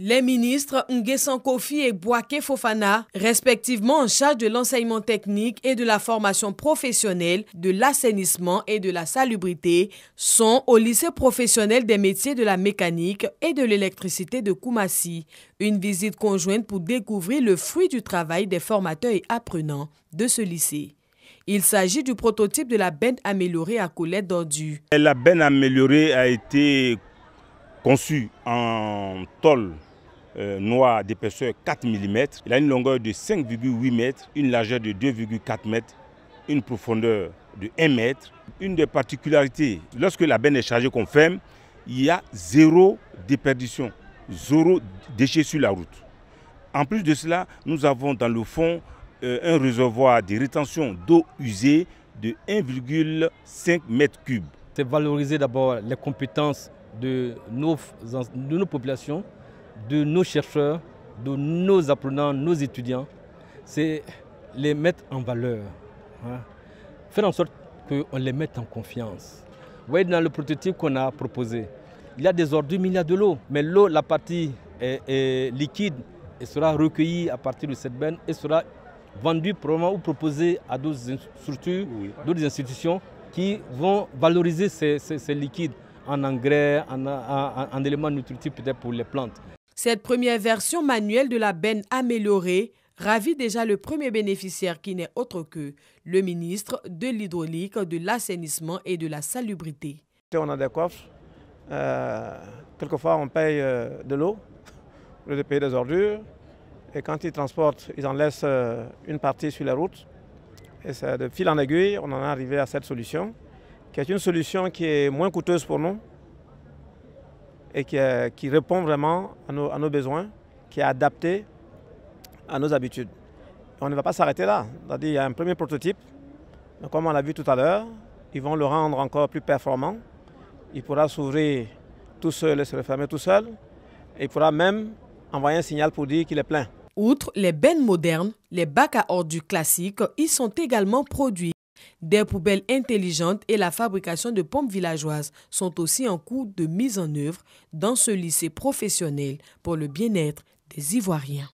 Les ministres Nguessan Kofi et Boaké Fofana, respectivement en charge de l'enseignement technique et de la formation professionnelle, de l'assainissement et de la salubrité, sont au lycée professionnel des métiers de la mécanique et de l'électricité de Koumassi. Une visite conjointe pour découvrir le fruit du travail des formateurs et apprenants de ce lycée. Il s'agit du prototype de la benne améliorée à Colette d'Ordu. La benne améliorée a été conçue en tôle euh, noir d'épaisseur 4 mm. Il a une longueur de 5,8 m, une largeur de 2,4 mètres, une profondeur de 1 mètre. Une des particularités, lorsque la benne est chargée qu'on ferme, il y a zéro déperdition, zéro déchet sur la route. En plus de cela, nous avons dans le fond euh, un réservoir de rétention d'eau usée de 1,5 m3. C'est valoriser d'abord les compétences de nos populations de nos chercheurs, de nos apprenants, nos étudiants, c'est les mettre en valeur. Hein. Faire en sorte qu'on les mette en confiance. Vous voyez, dans le prototype qu'on a proposé, il y a désormais il y a de l'eau, mais l'eau, la partie est, liquide, et sera recueillie à partir de cette benne et sera vendue probablement ou proposée à d'autres structures, d'autres institutions qui vont valoriser ces, liquides en engrais, en, en éléments nutritifs peut-être pour les plantes. Cette première version manuelle de la benne améliorée ravit déjà le premier bénéficiaire qui n'est autre que le ministre de l'hydraulique, de l'assainissement et de la salubrité. On a des coffres, euh, quelquefois on paye euh, de l'eau, le des ordures, et quand ils transportent, ils en laissent euh, une partie sur la route. Et c'est de fil en aiguille, on en est arrivé à cette solution, qui est une solution qui est moins coûteuse pour nous, et euh, qui, répond vraiment à nos, besoins, qui est adapté à nos habitudes. on ne va pas s'arrêter là. il y a un premier prototype. comme on l'a vu tout à l'heure, ils vont le rendre encore plus performant. Il pourra s'ouvrir tout seul et se refermer tout seul. Et il pourra même envoyer un signal pour dire qu'il est plein. Outre les bennes modernes, les bacs à ordures classique ils sont également produits. Des poubelles intelligentes et la fabrication de pompes villageoises sont aussi en cours de mise en œuvre dans ce lycée professionnel pour le bien-être des Ivoiriens.